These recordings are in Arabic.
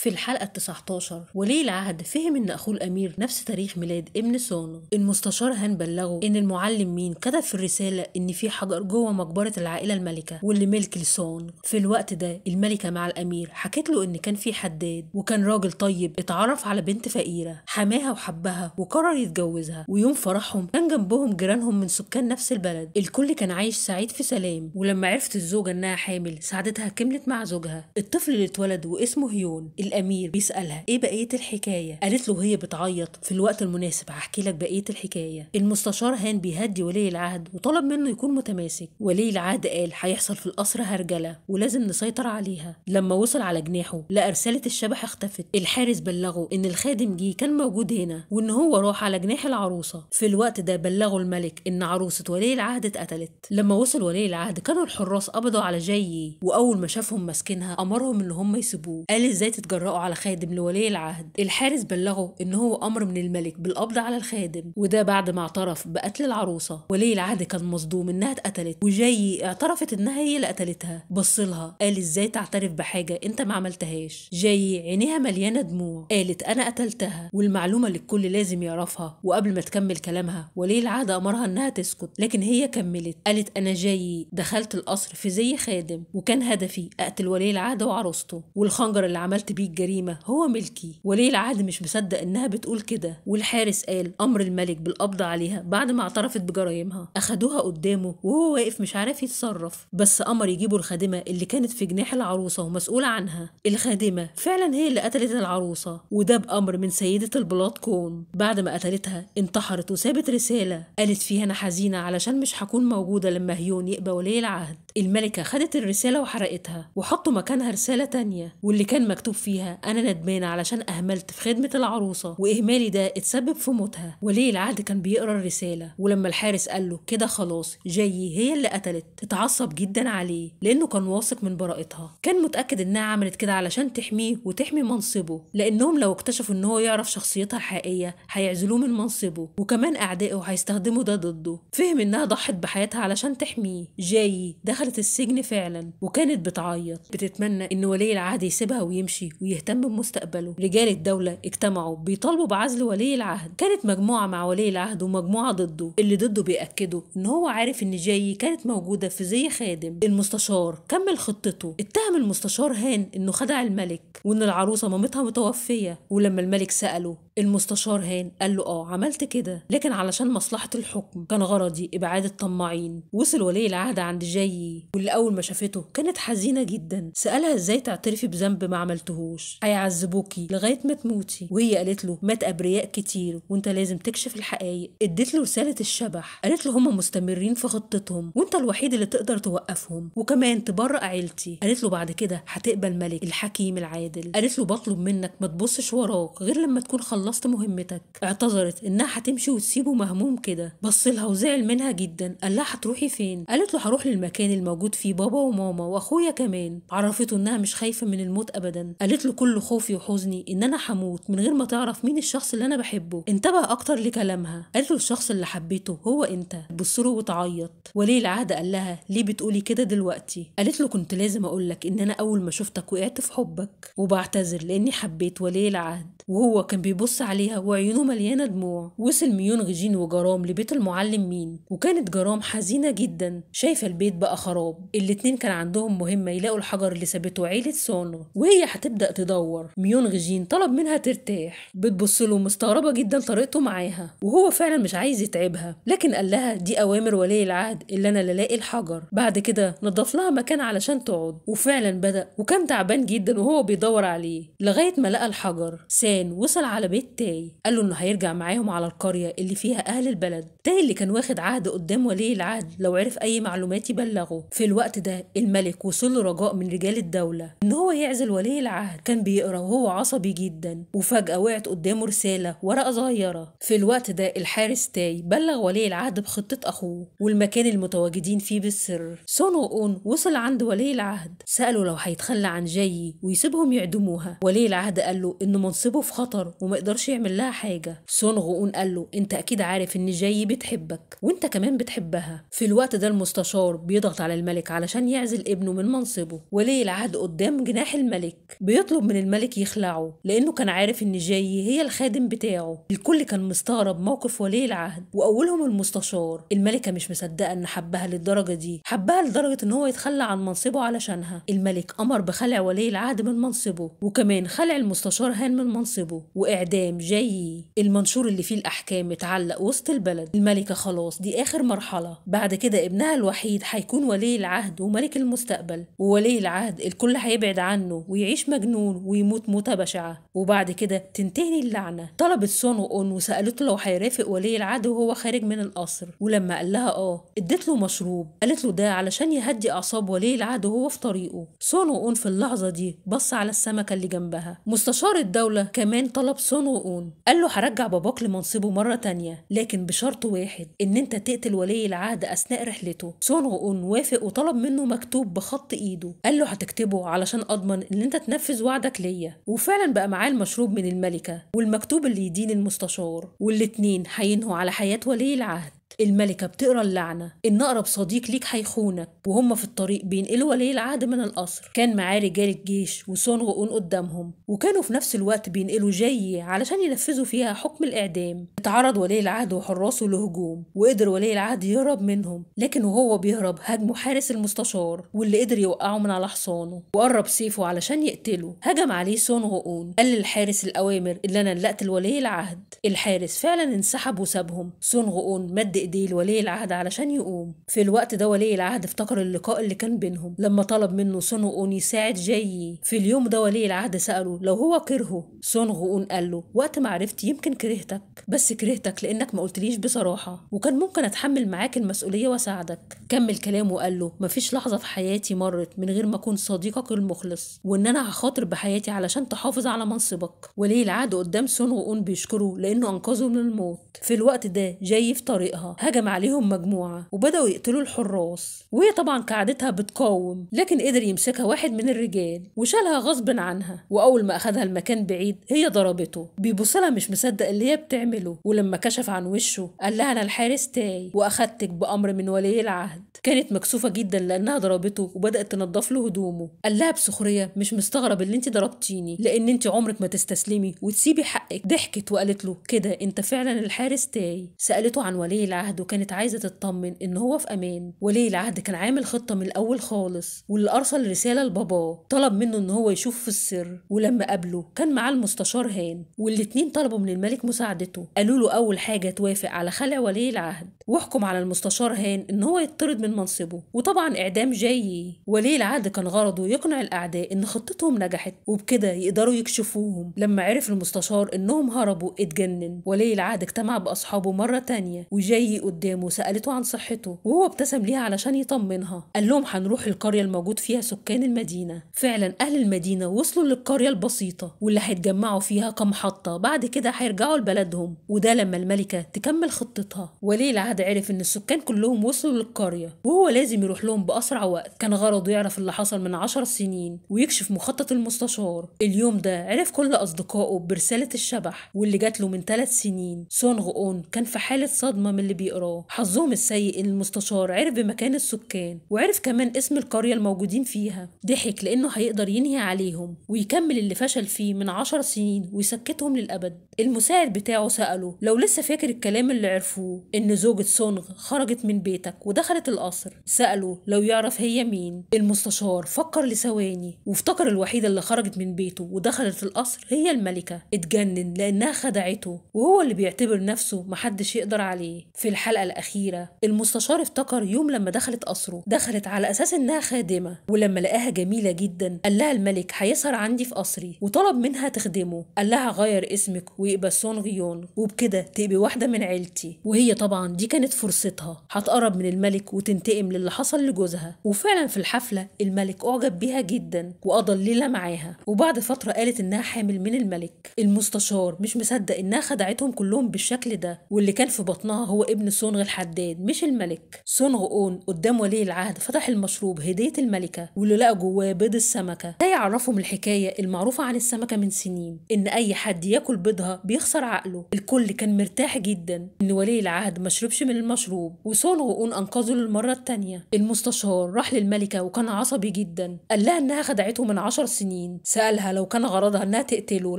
في الحلقة 19 ولي العهد فهم إن أخوه الأمير نفس تاريخ ميلاد ابن سونو المستشار هان بلغه إن المعلم مين كتب في الرسالة إن في حجر جوه مقبرة العائلة الملكة واللي ملك لسون في الوقت ده الملكة مع الأمير حكت له إن كان في حداد وكان راجل طيب اتعرف على بنت فقيرة حماها وحبها وقرر يتجوزها ويوم فرحهم كان جنبهم جيرانهم من سكان نفس البلد الكل كان عايش سعيد في سلام ولما عرفت الزوجة إنها حامل سعادتها كملت مع زوجها الطفل اللي اتولد واسمه هيون الأمير بيسألها إيه بقية الحكاية؟ قالت له هي بتعيط في الوقت المناسب هحكي لك بقية الحكاية المستشار هان بيهدي ولي العهد وطلب منه يكون متماسك ولي العهد قال هيحصل في القصر هرجلة ولازم نسيطر عليها لما وصل على جناحه لقى رسالة الشبح اختفت الحارس بلغه إن الخادم جه كان موجود هنا وإن هو راح على جناح العروسة في الوقت ده بلغه الملك إن عروسة ولي العهد اتقتلت لما وصل ولي العهد كانوا الحراس قبضوا على جاي وأول ما شافهم ماسكينها أمرهم إن هم يسيبوه قال إزاي تتجرب جرأوا على خادم لولي العهد الحارس بلغه إن هو أمر من الملك بالقبض على الخادم وده بعد ما اعترف بقتل العروسة ولي العهد كان مصدوم إنها اتقتلت وجاي اعترفت إنها هي اللي قتلتها بصلها قال إزاي تعترف بحاجة أنت ما عملتهاش جاي عينيها مليانة دموع قالت أنا قتلتها والمعلومة اللي الكل لازم يعرفها وقبل ما تكمل كلامها ولي العهد أمرها إنها تسكت لكن هي كملت قالت أنا جاي دخلت القصر في زي خادم وكان هدفي أقتل ولي العهد وعروسته والخنجر اللي عملت بيه الجريمه هو ملكي وليه العهد مش مصدق انها بتقول كده والحارس قال امر الملك بالقبض عليها بعد ما اعترفت بجرايمها اخدوها قدامه وهو واقف مش عارف يتصرف بس امر يجيبوا الخادمه اللي كانت في جناح العروسه ومسؤوله عنها الخادمه فعلا هي اللي قتلت العروسه وده بامر من سيده البلاط كون بعد ما قتلتها انتحرت وسابت رساله قالت فيها انا حزينه علشان مش هكون موجوده لما هيون يبقى ولي العهد الملكه خدت الرساله وحرقتها وحطوا مكانها رساله تانية واللي كان مكتوب فيها بيها انا ندمانه علشان اهملت في خدمه العروسه واهمالي ده اتسبب في موتها ولي العهد كان بيقرا الرساله ولما الحارس قال له كده خلاص جاي هي اللي قتلت اتعصب جدا عليه لانه كان واثق من براءتها كان متاكد انها عملت كده علشان تحميه وتحمي منصبه لانهم لو اكتشفوا ان هو يعرف شخصيتها الحقيقيه هيعزلوه من منصبه وكمان اعدائه هيستخدموا ده ضده فهم انها ضحت بحياتها علشان تحميه جاي دخلت السجن فعلا وكانت بتعيط بتتمنى ان ولي العهد يسيبها ويمشي ويهتم بمستقبله رجال الدولة اجتمعوا بيطالبوا بعزل ولي العهد كانت مجموعة مع ولي العهد ومجموعة ضده اللي ضده بيأكدوا ان هو عارف ان جاي كانت موجودة في زي خادم المستشار كمل خطته اتهم المستشار هان انه خدع الملك وان العروسة مامتها متوفية ولما الملك سأله المستشار هان قال له اه عملت كده لكن علشان مصلحة الحكم كان غرضي ابعاد الطماعين وصل ولي العهد عند جاي واللي أول ما شافته كانت حزينة جدا سألها إزاي تعترفي بذنب ما عملتهوش هيعذبوكي لغاية ما تموتي وهي قالت له مات أبرياء كتير وأنت لازم تكشف الحقائق اديت له رسالة الشبح قالت له هما مستمرين في خطتهم وأنت الوحيد اللي تقدر توقفهم وكمان تبرأ عيلتي قالت له بعد كده هتقبل ملك الحكيم العادل قالت له بطلب منك ما تبصش وراك غير لما تكون خلصت خلصت مهمتك اعتذرت انها هتمشي وتسيبه مهموم كده بص لها وزعل منها جدا قال لها هتروحي فين قالت له هروح للمكان الموجود فيه بابا وماما واخويا كمان عرفته انها مش خايفه من الموت ابدا قالت له كل خوفي وحزني ان انا هموت من غير ما تعرف مين الشخص اللي انا بحبه انتبه اكتر لكلامها قالت له الشخص اللي حبيته هو انت بص له وتعيط وليه العهد قال لها ليه بتقولي كده دلوقتي قالت له كنت لازم اقول لك ان انا اول ما شفتك وقعت في حبك وبعتذر لاني حبيت وليه العهد وهو كان بيبص بيبص عليها وعيونه مليانة دموع وصل ميونغ جين وجرام لبيت المعلم مين وكانت جرام حزينة جدا شايفة البيت بقى خراب الاتنين كان عندهم مهمة يلاقوا الحجر اللي سابته عيلة سونغ وهي هتبدأ تدور ميونغ جين طلب منها ترتاح بتبص له مستغربة جدا طريقته معاها وهو فعلا مش عايز يتعبها لكن قال لها دي أوامر ولي العهد اللي أنا الاقي الحجر بعد كده نضف لها مكان علشان تقعد وفعلا بدأ وكان تعبان جدا وهو بيدور عليه لغاية ما لقى الحجر سان وصل على بيت بيت تاي قال له انه هيرجع معاهم على القريه اللي فيها اهل البلد تاي اللي كان واخد عهد قدام ولي العهد لو عرف اي معلومات يبلغه في الوقت ده الملك وصل له رجاء من رجال الدوله ان هو يعزل ولي العهد كان بيقرا وهو عصبي جدا وفجاه وقعت قدامه رساله ورقه صغيره في الوقت ده الحارس تاي بلغ ولي العهد بخطه اخوه والمكان المتواجدين فيه بالسر سونو اون وصل عند ولي العهد ساله لو هيتخلى عن جاي ويسيبهم يعدموها ولي العهد قال له ان منصبه في خطر وما يقدرش يعمل لها حاجة سون غؤون قال له انت اكيد عارف ان جاي بتحبك وانت كمان بتحبها في الوقت ده المستشار بيضغط على الملك علشان يعزل ابنه من منصبه ولي العهد قدام جناح الملك بيطلب من الملك يخلعه لانه كان عارف ان جاي هي الخادم بتاعه الكل كان مستغرب موقف ولي العهد واولهم المستشار الملكة مش مصدقة ان حبها للدرجة دي حبها لدرجة ان هو يتخلى عن منصبه علشانها الملك امر بخلع ولي العهد من منصبه وكمان خلع المستشار هان من منصبه وإعداد قدام جاي المنشور اللي فيه الأحكام متعلق وسط البلد الملكة خلاص دي آخر مرحلة بعد كده ابنها الوحيد هيكون ولي العهد وملك المستقبل وولي العهد الكل هيبعد عنه ويعيش مجنون ويموت موتة بشعة وبعد كده تنتهي اللعنة طلبت سون أون وسألته لو هيرافق ولي العهد وهو خارج من القصر ولما قال لها آه ادت له مشروب قالت له ده علشان يهدي أعصاب ولي العهد وهو في طريقه سون أون في اللحظة دي بص على السمكة اللي جنبها مستشار الدولة كمان طلب سون أون قال له هرجع باباك لمنصبه مرة تانية لكن بشرط واحد إن أنت تقتل ولي العهد أثناء رحلته سون أون وافق وطلب منه مكتوب بخط إيده قال له هتكتبه علشان أضمن إن أنت تنفذ وعدك ليا وفعلا بقى معاه المشروب من الملكة والمكتوب اللي يدين المستشار والاتنين حينهوا على حياة ولي العهد الملكة بتقرا اللعنة إن أقرب صديق ليك هيخونك وهم في الطريق بينقلوا ولي العهد من القصر كان معاه رجال الجيش وسون غؤون قدامهم وكانوا في نفس الوقت بينقلوا جاي علشان ينفذوا فيها حكم الإعدام اتعرض ولي العهد وحراسه لهجوم وقدر ولي العهد يهرب منهم لكن وهو بيهرب هاجمه حارس المستشار واللي قدر يوقعه من على حصانه وقرب سيفه علشان يقتله هجم عليه سون غؤون قال للحارس الأوامر اللي أنا اللي أقتل ولي العهد الحارس فعلا انسحب وسابهم سون غؤون مد ايديه لولي العهد علشان يقوم في الوقت ده ولي العهد افتكر اللقاء اللي كان بينهم لما طلب منه سونغ اون يساعد جاي في اليوم ده ولي العهد ساله لو هو كرهه سونغ اون قال له وقت ما عرفت يمكن كرهتك بس كرهتك لانك ما قلتليش بصراحه وكان ممكن اتحمل معاك المسؤوليه واساعدك كمل كلامه وقال له مفيش لحظه في حياتي مرت من غير ما اكون صديقك المخلص وان انا هخاطر بحياتي علشان تحافظ على منصبك ولي العهد قدام سونغ اون بيشكره لانه انقذه من الموت في الوقت ده جاي في طريقها هجم عليهم مجموعة وبدأوا يقتلوا الحراس وهي طبعا كعادتها بتقاوم لكن قدر يمسكها واحد من الرجال وشالها غصب عنها وأول ما أخدها المكان بعيد هي ضربته بيبص لها مش مصدق اللي هي بتعمله ولما كشف عن وشه قال لها أنا الحارس تاي وأخدتك بأمر من ولي العهد كانت مكسوفة جدا لأنها ضربته وبدأت تنضف له هدومه قال لها بسخرية مش مستغرب اللي انت ضربتيني لأن انت عمرك ما تستسلمي وتسيبي حقك ضحكت وقالت له كده انت فعلا الحارس تاي سألته عن ولي العهد عهده كانت عايزة تطمن إن هو في أمان ولي العهد كان عامل خطة من الأول خالص واللي أرسل رسالة لباباه طلب منه إن هو يشوف في السر ولما قابله كان معاه المستشار هان والاتنين طلبوا من الملك مساعدته قالوا له أول حاجة توافق على خلع ولي العهد واحكم على المستشار هان إن هو يطرد من منصبه وطبعا إعدام جاي ولي العهد كان غرضه يقنع الأعداء إن خطتهم نجحت وبكده يقدروا يكشفوهم لما عرف المستشار إنهم هربوا اتجنن ولي العهد اجتمع بأصحابه مرة تانية وجاي جاي قدامه سالته عن صحته وهو ابتسم ليها علشان يطمنها قال لهم هنروح القريه الموجود فيها سكان المدينه فعلا اهل المدينه وصلوا للقريه البسيطه واللي هيتجمعوا فيها كمحطه بعد كده هيرجعوا لبلدهم وده لما الملكه تكمل خطتها وليه العهد عرف ان السكان كلهم وصلوا للقريه وهو لازم يروح لهم باسرع وقت كان غرضه يعرف اللي حصل من عشر سنين ويكشف مخطط المستشار اليوم ده عرف كل اصدقائه برساله الشبح واللي جات له من ثلاث سنين سونغ اون كان في حاله صدمه من اللي بيقراه حظهم السيء ان المستشار عرف بمكان السكان وعرف كمان اسم القرية الموجودين فيها ضحك لانه هيقدر ينهي عليهم ويكمل اللي فشل فيه من عشر سنين ويسكتهم للابد المساعد بتاعه سأله لو لسه فاكر الكلام اللي عرفوه ان زوجة سونغ خرجت من بيتك ودخلت القصر سأله لو يعرف هي مين المستشار فكر لثواني وافتكر الوحيدة اللي خرجت من بيته ودخلت القصر هي الملكة اتجنن لأنها خدعته وهو اللي بيعتبر نفسه محدش يقدر عليه في في الحلقة الأخيرة المستشار افتكر يوم لما دخلت قصره دخلت على أساس إنها خادمة ولما لقاها جميلة جدا قال لها الملك هيسهر عندي في قصري وطلب منها تخدمه قال لها غير اسمك ويبقى سون غيون وبكده تبقي واحدة من عيلتي وهي طبعا دي كانت فرصتها هتقرب من الملك وتنتقم للي حصل لجوزها وفعلا في الحفلة الملك أعجب بيها جدا وقضى الليلة معاها وبعد فترة قالت إنها حامل من الملك المستشار مش مصدق إنها خدعتهم كلهم بالشكل ده واللي كان في بطنها هو ابن سونغ الحداد مش الملك سونغ اون قدام ولي العهد فتح المشروب هدية الملكة واللي لقى جواه بيض السمكة ده يعرفهم الحكاية المعروفة عن السمكة من سنين إن أي حد ياكل بيضها بيخسر عقله الكل كان مرتاح جدا إن ولي العهد ما شربش من المشروب وسونغ اون أنقذه للمرة الثانيه المستشار راح للملكة وكان عصبي جدا قال لها إنها خدعته من عشر سنين سألها لو كان غرضها إنها تقتله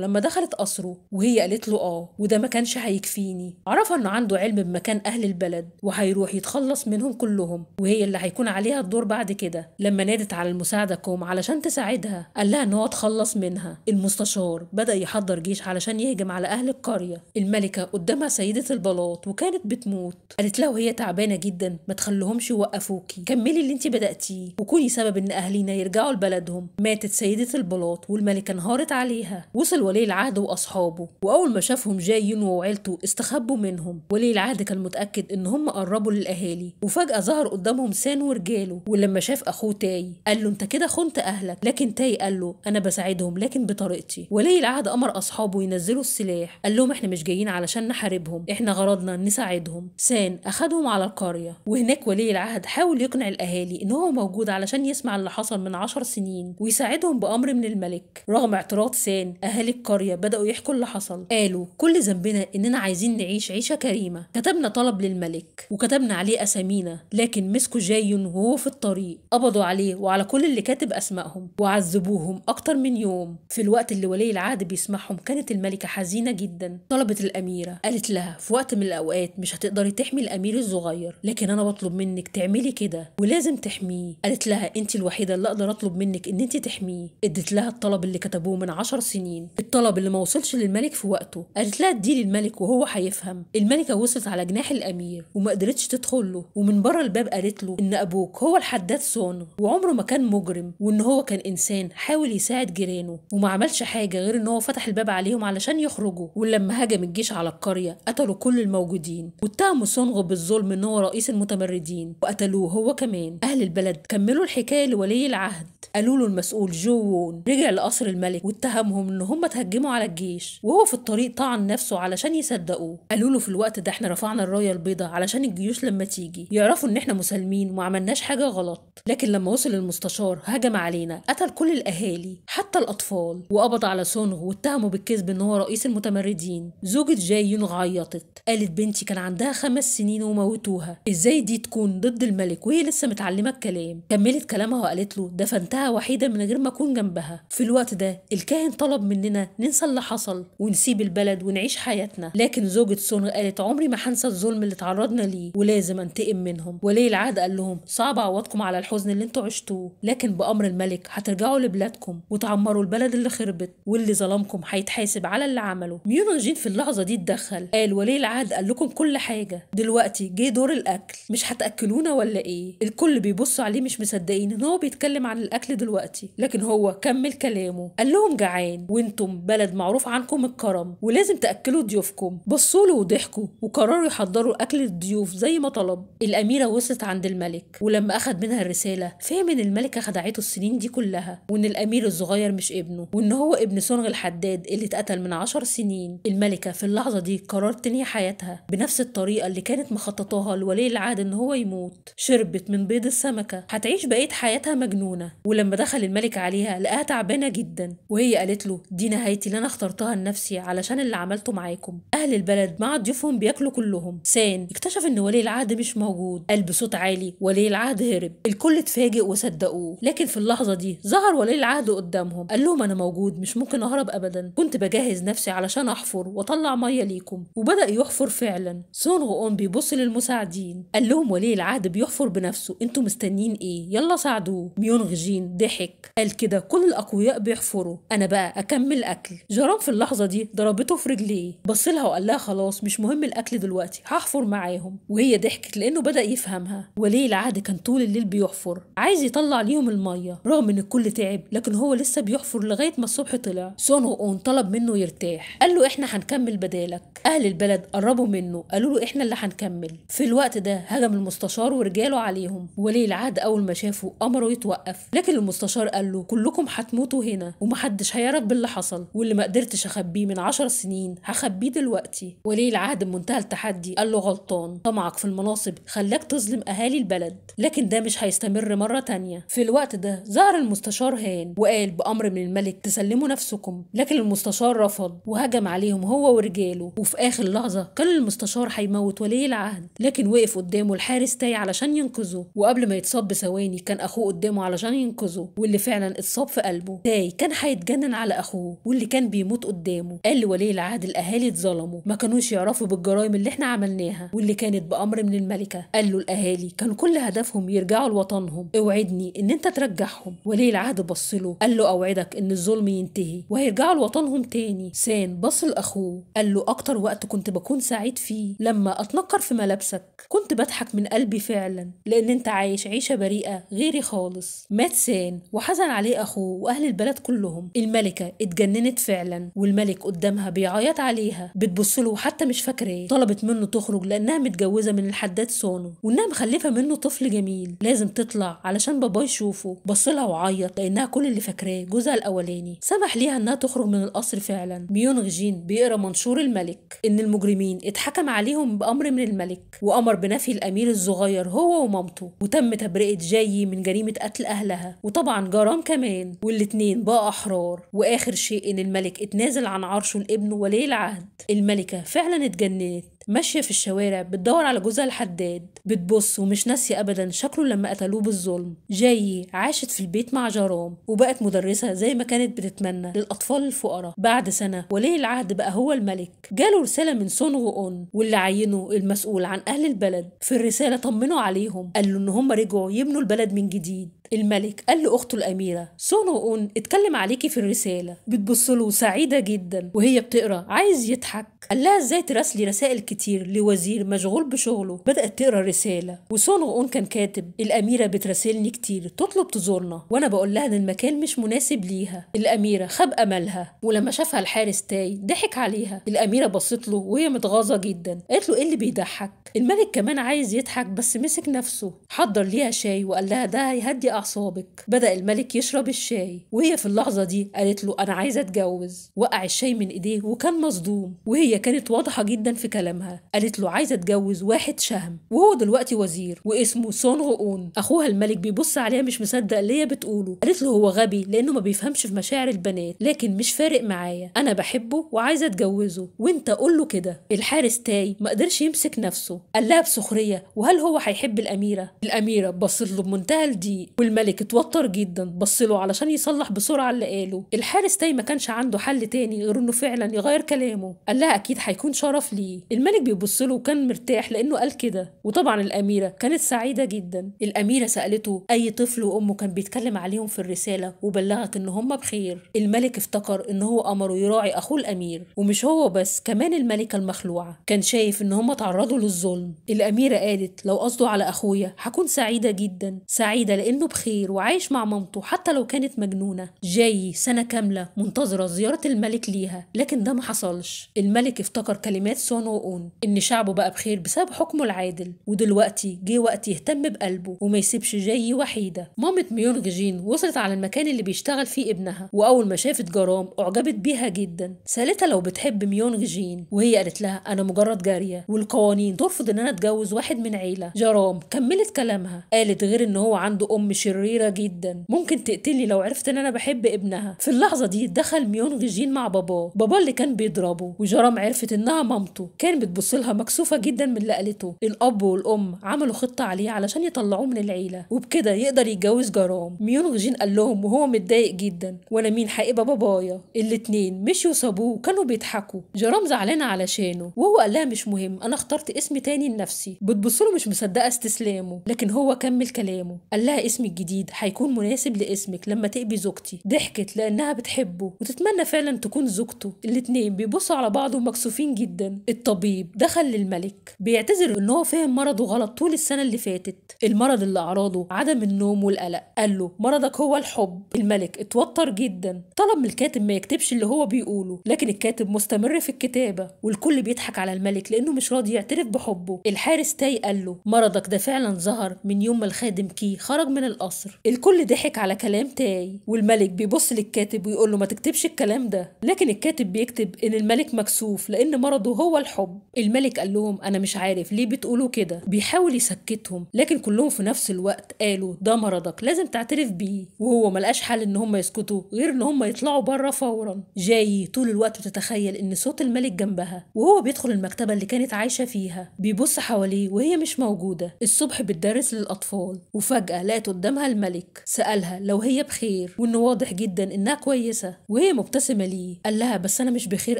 لما دخلت قصره وهي قالت له آه وده ما كانش هيكفيني عرفها إنه عنده علم بمكان أهل البلد وهيروح يتخلص منهم كلهم وهي اللي هيكون عليها الدور بعد كده لما نادت على المساعدة كوم علشان تساعدها قال لها إن هو اتخلص منها المستشار بدأ يحضر جيش علشان يهجم على أهل القرية الملكة قدامها سيدة البلاط وكانت بتموت قالت لها وهي تعبانة جدا ما تخليهمش يوقفوكي كملي اللي انت بدأتيه وكوني سبب إن أهلينا يرجعوا لبلدهم ماتت سيدة البلاط والملكة انهارت عليها وصل ولي العهد وأصحابه وأول ما شافهم جايين وعيلته استخبوا منهم ولي العهد كان متأكد متأكد إن هم قربوا للأهالي وفجأة ظهر قدامهم سان ورجاله ولما شاف أخوه تاي قال له أنت كده خنت أهلك لكن تاي قال له أنا بساعدهم لكن بطريقتي ولي العهد أمر أصحابه ينزلوا السلاح قال لهم إحنا مش جايين علشان نحاربهم إحنا غرضنا نساعدهم سان أخدهم على القرية وهناك ولي العهد حاول يقنع الأهالي إن هو موجود علشان يسمع اللي حصل من عشر سنين ويساعدهم بأمر من الملك رغم اعتراض سان أهالي القرية بدأوا يحكوا اللي حصل قالوا كل ذنبنا إننا عايزين نعيش عيشة كريمة كتبنا طلب طلب للملك وكتبنا عليه أسامينا لكن مسكوا جاي وهو في الطريق قبضوا عليه وعلى كل اللي كاتب أسمائهم وعذبوهم أكتر من يوم في الوقت اللي ولي العهد بيسمعهم كانت الملكة حزينة جدا طلبت الأميرة قالت لها في وقت من الأوقات مش هتقدري تحمي الأمير الصغير لكن أنا بطلب منك تعملي كده ولازم تحميه قالت لها أنت الوحيدة اللي أقدر أطلب منك إن أنت تحميه ادت لها الطلب اللي كتبوه من عشر سنين الطلب اللي ما وصلش للملك في وقته قالت لها اديه للملك وهو هيفهم الملكة وصلت على جناح الامير وما قدرتش تدخل له ومن بره الباب قالت له ان ابوك هو الحداد صانه وعمره ما كان مجرم وان هو كان انسان حاول يساعد جيرانه وما عملش حاجه غير ان هو فتح الباب عليهم علشان يخرجوا ولما هجم الجيش على القريه قتلوا كل الموجودين واتهموا سونغ بالظلم ان هو رئيس المتمردين وقتلوه هو كمان اهل البلد كملوا الحكايه لولي العهد قالوا له المسؤول جوون رجع لقصر الملك واتهمهم ان هم تهجموا على الجيش وهو في الطريق طعن نفسه علشان يصدقوه قالوا له في الوقت ده احنا رفعنا الرايه العليا البيضاء علشان الجيوش لما تيجي يعرفوا ان احنا مسالمين وما عملناش حاجه غلط لكن لما وصل المستشار هجم علينا قتل كل الاهالي حتى الاطفال وقبض على سونغ واتهمه بالكذب ان هو رئيس المتمردين زوجة جاي يونغ عيطت قالت بنتي كان عندها خمس سنين وموتوها ازاي دي تكون ضد الملك وهي لسه متعلمه الكلام كملت كلامها وقالت له دفنتها وحيده من غير ما اكون جنبها في الوقت ده الكاهن طلب مننا ننسى اللي حصل ونسيب البلد ونعيش حياتنا لكن زوجة سونغ قالت عمري ما هنسى الزور الظلم اللي تعرضنا ليه ولازم انتقم منهم ولي العهد قال لهم صعب اعوضكم على الحزن اللي انتوا عشتوه لكن بامر الملك هترجعوا لبلادكم وتعمروا البلد اللي خربت واللي ظلمكم هيتحاسب على اللي عمله ميونوجين في اللحظه دي اتدخل قال ولي العهد قال لكم كل حاجه دلوقتي جه دور الاكل مش هتاكلونا ولا ايه الكل بيبصوا عليه مش مصدقين ان هو بيتكلم عن الاكل دلوقتي لكن هو كمل كلامه قال لهم جعان وانتم بلد معروف عنكم الكرم ولازم تاكلوا ضيوفكم بصوا له وضحكوا وقرروا يحضروا يحضروا أكل الضيوف زي ما طلب الأميرة وصلت عند الملك ولما أخد منها الرسالة فهم إن الملكة خدعته السنين دي كلها وإن الأمير الصغير مش ابنه وإن هو ابن سونغ الحداد اللي اتقتل من عشر سنين الملكة في اللحظة دي قررت تنهي حياتها بنفس الطريقة اللي كانت مخططاها لولي العهد إن هو يموت شربت من بيض السمكة هتعيش بقية حياتها مجنونة ولما دخل الملك عليها لقاها تعبانة جدا وهي قالت له دي نهايتي اللي أنا اخترتها لنفسي علشان اللي عملته معاكم أهل البلد مع ضيوفهم بياكلوا كلهم سان اكتشف ان ولي العهد مش موجود قال بصوت عالي ولي العهد هرب الكل اتفاجئ وصدقوه لكن في اللحظه دي ظهر ولي العهد قدامهم قال لهم انا موجود مش ممكن اهرب ابدا كنت بجهز نفسي علشان احفر واطلع ميه ليكم وبدا يحفر فعلا سون اون بيبص للمساعدين قال لهم ولي العهد بيحفر بنفسه انتوا مستنيين ايه يلا ساعدوه ميونغ جين ضحك قال كده كل الاقوياء بيحفروا انا بقى اكمل اكل جرام في اللحظه دي ضربته في رجليه بص لها وقال لها خلاص مش مهم الاكل دلوقتي أحفر معاهم وهي ضحكت لأنه بدأ يفهمها وليه العهد كان طول الليل بيحفر عايز يطلع ليهم المية رغم إن الكل تعب لكن هو لسه بيحفر لغاية ما الصبح طلع سون هو طلب منه يرتاح قال له إحنا هنكمل بدالك أهل البلد قربوا منه قالوا له إحنا اللي هنكمل في الوقت ده هجم المستشار ورجاله عليهم ولي العهد أول ما شافه أمره يتوقف لكن المستشار قال له كلكم هتموتوا هنا ومحدش هيعرف باللي حصل واللي ما قدرتش أخبيه من عشر سنين هخبيه دلوقتي ولي العهد بمنتهى التحدي قال له غلطان طمعك في المناصب خلاك تظلم أهالي البلد لكن ده مش هيستمر مرة تانية في الوقت ده ظهر المستشار هان وقال بأمر من الملك تسلموا نفسكم لكن المستشار رفض وهجم عليهم هو ورجاله وفي آخر لحظة كان المستشار هيموت ولي العهد لكن وقف قدامه الحارس تاي علشان ينقذه وقبل ما يتصاب بثواني كان أخوه قدامه علشان ينقذه واللي فعلا اتصاب في قلبه تاي كان هيتجنن على أخوه واللي كان بيموت قدامه قال لولي العهد الأهالي اتظلموا ما كانوش يعرفوا بالجرائم اللي احنا عملناها استناها واللي كانت بأمر من الملكة قال له الأهالي كان كل هدفهم يرجعوا لوطنهم اوعدني إن أنت ترجعهم ولي العهد بص له قال له أوعدك إن الظلم ينتهي وهيرجعوا لوطنهم تاني سان بص لأخوه قال له أكتر وقت كنت بكون سعيد فيه لما أتنكر في ملابسك كنت بضحك من قلبي فعلا لأن أنت عايش عيشة بريئة غيري خالص مات سان وحزن عليه أخوه وأهل البلد كلهم الملكة اتجننت فعلا والملك قدامها بيعيط عليها بتبص له وحتى مش فاكراه طلبت منه تخرج تخرج لانها متجوزه من الحداد سونو وانها مخلفه منه طفل جميل لازم تطلع علشان باباه يشوفه بص لها وعيط لانها كل اللي فاكراه جوزها الاولاني سمح ليها انها تخرج من القصر فعلا ميونغ جين بيقرا منشور الملك ان المجرمين اتحكم عليهم بامر من الملك وامر بنفي الامير الصغير هو ومامته وتم تبرئه جاي من جريمه قتل اهلها وطبعا جرام كمان والاتنين بقى احرار واخر شيء ان الملك اتنازل عن عرشه لابنه ولي العهد الملكه فعلا اتجننت ماشية في الشوارع بتدور على جوزها الحداد بتبص ومش ناسية أبدا شكله لما قتلوه بالظلم جاي عاشت في البيت مع جرام وبقت مدرسة زي ما كانت بتتمنى للأطفال الفقراء بعد سنة ولي العهد بقى هو الملك جاله رسالة من سونغ أون واللي عينه المسؤول عن أهل البلد في الرسالة طمنوا عليهم قال له إن هم رجعوا يبنوا البلد من جديد الملك قال لأخته الأميرة سونو أون اتكلم عليكي في الرسالة بتبص له سعيدة جدا وهي بتقرا عايز يضحك قال لها ازاي تراسلي رسائل كتير لوزير مشغول بشغله بدأت تقرا الرسالة وسونو أون كان كاتب الأميرة بتراسلني كتير تطلب تزورنا وأنا بقول لها إن المكان مش مناسب ليها الأميرة خاب أملها ولما شافها الحارس تاي ضحك عليها الأميرة بصت له وهي متغاظة جدا قالت له إيه اللي بيضحك الملك كمان عايز يضحك بس مسك نفسه حضر ليها شاي وقال لها ده هيهدي أعصابك بدأ الملك يشرب الشاي وهي في اللحظة دي قالت له أنا عايزة أتجوز وقع الشاي من إيديه وكان مصدوم وهي كانت واضحة جدا في كلامها قالت له عايزة أتجوز واحد شهم وهو دلوقتي وزير واسمه سونغ أون أخوها الملك بيبص عليها مش مصدق اللي هي بتقوله قالت له هو غبي لأنه ما بيفهمش في مشاعر البنات لكن مش فارق معايا أنا بحبه وعايزة أتجوزه وأنت قول له كده الحارس تاي ما قدرش يمسك نفسه قال لها بسخرية وهل هو هيحب الأميرة الأميرة بصت له بمنتهى الضيق الملك اتوتر جدا بص له علشان يصلح بسرعة اللي قاله الحارس تاي ما كانش عنده حل تاني غير انه فعلا يغير كلامه قال لها اكيد هيكون شرف ليه الملك بيبص له وكان مرتاح لانه قال كده وطبعا الاميرة كانت سعيدة جدا الاميرة سألته اي طفل وامه كان بيتكلم عليهم في الرسالة وبلغك ان هم بخير الملك افتكر ان هو امره يراعي اخوه الامير ومش هو بس كمان الملكة المخلوعة كان شايف ان هم تعرضوا للظلم الاميرة قالت لو قصده على اخويا هكون سعيدة جدا سعيدة لانه بخير خير وعايش مع مامته حتى لو كانت مجنونة جاي سنة كاملة منتظرة زيارة الملك ليها لكن ده ما حصلش الملك افتكر كلمات سون وأون إن شعبه بقى بخير بسبب حكمه العادل ودلوقتي جه وقت يهتم بقلبه وما يسيبش جاي وحيدة مامة ميونغ جين وصلت على المكان اللي بيشتغل فيه ابنها وأول ما شافت جرام أعجبت بيها جدا سألتها لو بتحب ميونغ جين وهي قالت لها أنا مجرد جارية والقوانين ترفض إن أنا أتجوز واحد من عيلة جرام كملت كلامها قالت غير إن هو عنده أم شير شريرة جدا ممكن تقتلني لو عرفت ان انا بحب ابنها في اللحظة دي دخل ميونج جين مع باباه باباه اللي كان بيضربه وجرام عرفت انها مامته كان بتبص لها مكسوفة جدا من اللي قالته الاب والام عملوا خطة عليه علشان يطلعوه من العيلة وبكده يقدر يتجوز جرام ميونج جين قال لهم وهو متضايق جدا وانا مين حقيبة بابايا الاتنين مشيوا سابوه وكانوا بيضحكوا جرام زعلانة علشانه وهو قال لها مش مهم انا اخترت اسم تاني لنفسي بتبص له مش مصدقة استسلامه لكن هو كمل كلامه قال لها اسمي الجديد هيكون مناسب لاسمك لما تقبي زوجتي ضحكت لانها بتحبه وتتمنى فعلا تكون زوجته الاتنين بيبصوا على بعض ومكسوفين جدا الطبيب دخل للملك بيعتذر ان هو فاهم مرضه غلط طول السنه اللي فاتت المرض اللي اعراضه عدم النوم والقلق قال له مرضك هو الحب الملك اتوتر جدا طلب من الكاتب ما يكتبش اللي هو بيقوله لكن الكاتب مستمر في الكتابه والكل بيضحك على الملك لانه مش راضي يعترف بحبه الحارس تاي قال له مرضك ده فعلا ظهر من يوم ما الخادم كي خرج من الأرض القصر الكل ضحك على كلام تاي والملك بيبص للكاتب ويقول له ما تكتبش الكلام ده لكن الكاتب بيكتب ان الملك مكسوف لان مرضه هو الحب الملك قال لهم انا مش عارف ليه بتقولوا كده بيحاول يسكتهم لكن كلهم في نفس الوقت قالوا ده مرضك لازم تعترف بيه وهو ملقاش حل ان هم يسكتوا غير ان هم يطلعوا بره فورا جاي طول الوقت بتتخيل ان صوت الملك جنبها وهو بيدخل المكتبه اللي كانت عايشه فيها بيبص حواليه وهي مش موجوده الصبح بتدرس للاطفال وفجاه لقت قدام قدمها الملك سألها لو هي بخير وإنه واضح جدا إنها كويسة وهي مبتسمة ليه قال لها بس أنا مش بخير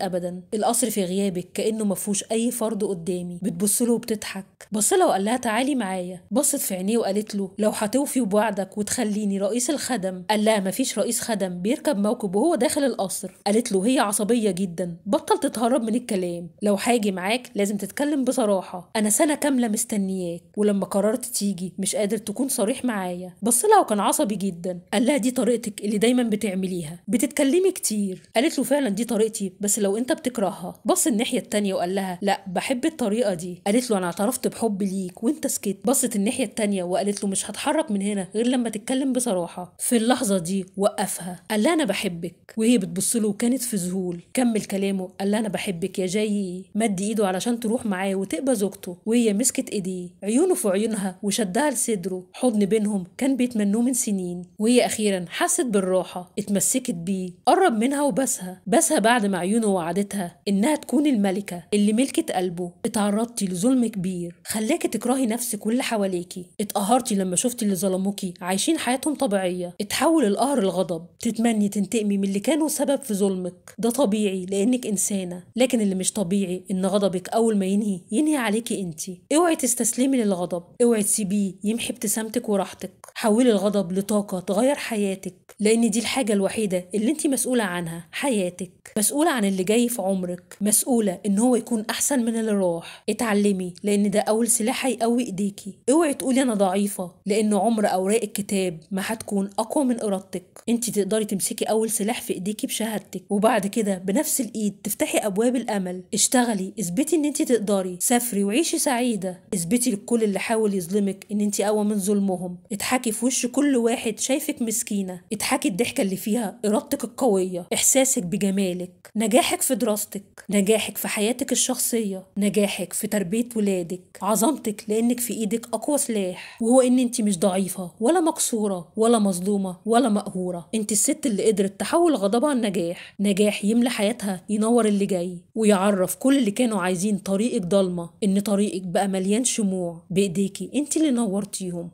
أبدا القصر في غيابك كأنه مفهوش أي فرد قدامي بتبص له وبتضحك بص لها وقال لها تعالي معايا بصت في عينيه وقالت له لو هتوفي بوعدك وتخليني رئيس الخدم قال لها مفيش رئيس خدم بيركب موكب وهو داخل القصر قالت له هي عصبية جدا بطل تتهرب من الكلام لو هاجي معاك لازم تتكلم بصراحة أنا سنة كاملة مستنياك ولما قررت تيجي مش قادر تكون صريح معايا بص لها وكان عصبي جدا قال لها دي طريقتك اللي دايما بتعمليها بتتكلمي كتير قالت له فعلا دي طريقتي بس لو انت بتكرهها بص الناحيه التانيه وقال لها لا بحب الطريقه دي قالت له انا اعترفت بحبي ليك وانت سكت بصت الناحيه التانيه وقالت له مش هتحرك من هنا غير لما تتكلم بصراحه في اللحظه دي وقفها قال لها انا بحبك وهي بتبص له وكانت في ذهول كمل كلامه قال لها انا بحبك يا جاي مد ايده علشان تروح معاه وتقبى زوجته وهي مسكت ايديه عيونه في عيونها وشدها لصدره حضن بينهم كان كان بيتمنوه من سنين وهي أخيرا حست بالراحة اتمسكت بيه قرب منها وبسها بسها بعد ما عيونه وعدتها إنها تكون الملكة اللي ملكت قلبه اتعرضتي لظلم كبير خلاكي تكرهي نفسك واللي حواليكي اتقهرتي لما شفتي اللي ظلموكي عايشين حياتهم طبيعية اتحول القهر لغضب تتمني تنتقمي من اللي كانوا سبب في ظلمك ده طبيعي لأنك إنسانة لكن اللي مش طبيعي إن غضبك أول ما ينهي ينهي عليكي أنت اوعي تستسلمي للغضب اوعي تسيبيه يمحي ابتسامتك وراحتك حولي الغضب لطاقة تغير حياتك لأن دي الحاجة الوحيدة اللي انت مسؤولة عنها حياتك مسؤولة عن اللي جاي في عمرك مسؤولة ان هو يكون أحسن من اللي راح اتعلمي لأن ده أول سلاح هيقوي إيديكي اوعي تقولي أنا ضعيفة لأن عمر أوراق الكتاب ما هتكون أقوى من إرادتك انت تقدري تمسكي أول سلاح في إيديكي بشهادتك وبعد كده بنفس الإيد تفتحي أبواب الأمل اشتغلي اثبتي ان انت تقدري سافري وعيشي سعيدة اثبتي لكل اللي حاول يظلمك ان انت أقوى من ظلمهم اضحكي اضحكي في وش كل واحد شايفك مسكينه اضحكي الضحكه اللي فيها ارادتك القويه احساسك بجمالك نجاحك في دراستك نجاحك في حياتك الشخصيه نجاحك في تربيه ولادك عظمتك لانك في ايدك اقوى سلاح وهو ان انت مش ضعيفه ولا مكسوره ولا مظلومه ولا مقهوره انت الست اللي قدرت تحول غضبها لنجاح نجاح يملى حياتها ينور اللي جاي ويعرف كل اللي كانوا عايزين طريقك ضلمه ان طريقك بقى مليان شموع بايديكي انت اللي نورتيهم